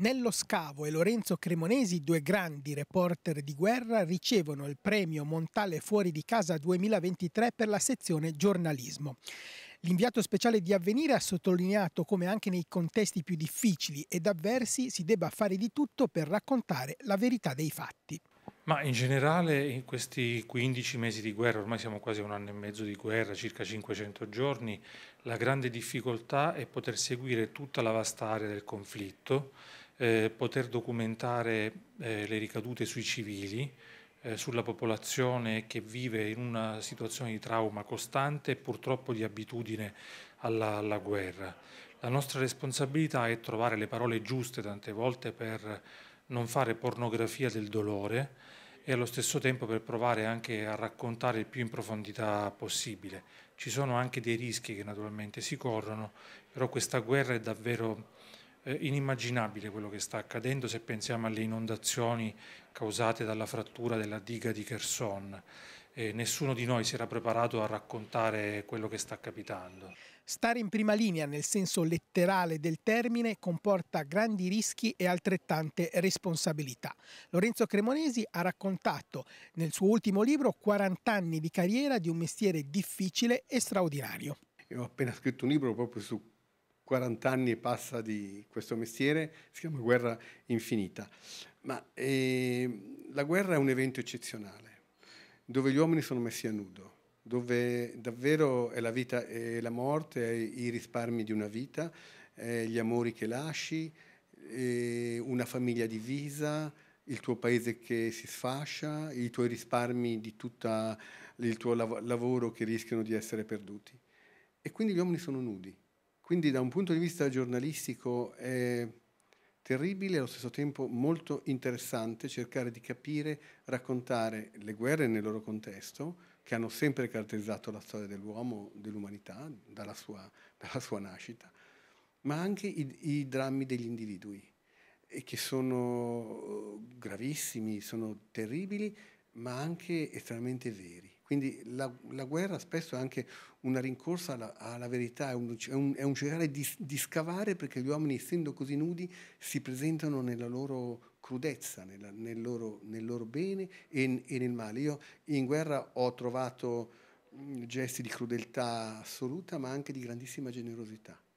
Nello Scavo e Lorenzo Cremonesi, due grandi reporter di guerra, ricevono il premio Montale Fuori di Casa 2023 per la sezione giornalismo. L'inviato speciale di Avvenire ha sottolineato come anche nei contesti più difficili ed avversi si debba fare di tutto per raccontare la verità dei fatti. Ma in generale in questi 15 mesi di guerra, ormai siamo quasi a un anno e mezzo di guerra, circa 500 giorni, la grande difficoltà è poter seguire tutta la vasta area del conflitto eh, poter documentare eh, le ricadute sui civili, eh, sulla popolazione che vive in una situazione di trauma costante e purtroppo di abitudine alla, alla guerra. La nostra responsabilità è trovare le parole giuste tante volte per non fare pornografia del dolore e allo stesso tempo per provare anche a raccontare il più in profondità possibile. Ci sono anche dei rischi che naturalmente si corrono, però questa guerra è davvero eh, inimmaginabile quello che sta accadendo se pensiamo alle inondazioni causate dalla frattura della diga di Kherson. Eh, nessuno di noi si era preparato a raccontare quello che sta capitando. Stare in prima linea nel senso letterale del termine comporta grandi rischi e altrettante responsabilità. Lorenzo Cremonesi ha raccontato nel suo ultimo libro 40 anni di carriera di un mestiere difficile e straordinario. Io ho appena scritto un libro proprio su 40 anni e passa di questo mestiere, si chiama guerra infinita. Ma eh, la guerra è un evento eccezionale, dove gli uomini sono messi a nudo, dove davvero è la vita e la morte, i risparmi di una vita, gli amori che lasci, una famiglia divisa, il tuo paese che si sfascia, i tuoi risparmi di tutto il tuo lav- lavoro che rischiano di essere perduti. E quindi gli uomini sono nudi. Quindi da un punto di vista giornalistico è terribile e allo stesso tempo molto interessante cercare di capire, raccontare le guerre nel loro contesto, che hanno sempre caratterizzato la storia dell'uomo, dell'umanità, dalla sua, dalla sua nascita, ma anche i, i drammi degli individui, che sono uh, gravissimi, sono terribili, ma anche estremamente veri. Quindi la, la, guerra spesso è anche una rincorsa alla, alla verità, è un, è, un, è un, cercare di, di scavare perché gli uomini, essendo così nudi, si presentano nella loro crudezza, nella, nel, loro, nel, loro, bene e, e, nel male. Io in guerra ho trovato mm, gesti di crudeltà assoluta, ma anche di grandissima generosità.